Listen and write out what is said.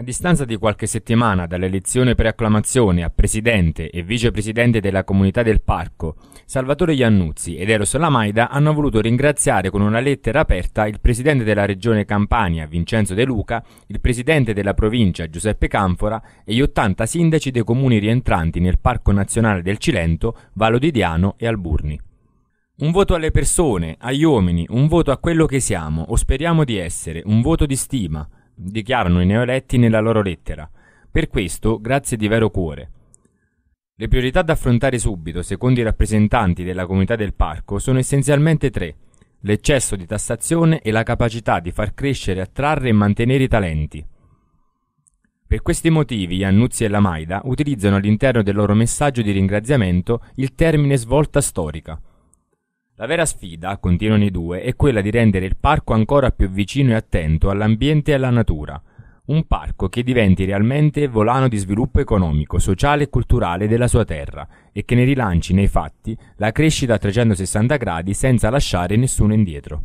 A distanza di qualche settimana dall'elezione per acclamazione a presidente e vicepresidente della comunità del parco, Salvatore Iannuzzi ed Eros Lamaida hanno voluto ringraziare con una lettera aperta il presidente della regione Campania Vincenzo De Luca, il presidente della provincia Giuseppe Canfora e gli 80 sindaci dei comuni rientranti nel Parco Nazionale del Cilento, Valo di Diano e Alburni. Un voto alle persone, agli uomini, un voto a quello che siamo o speriamo di essere, un voto di stima, dichiarano i neoeletti nella loro lettera. Per questo, grazie di vero cuore. Le priorità da affrontare subito, secondo i rappresentanti della comunità del parco, sono essenzialmente tre: l'eccesso di tassazione e la capacità di far crescere, attrarre e mantenere i talenti. Per questi motivi Annuzzi e la Maida utilizzano all'interno del loro messaggio di ringraziamento il termine svolta storica, la vera sfida, continuano i due, è quella di rendere il parco ancora più vicino e attento all'ambiente e alla natura. Un parco che diventi realmente volano di sviluppo economico, sociale e culturale della sua terra e che ne rilanci nei fatti la crescita a 360 gradi senza lasciare nessuno indietro.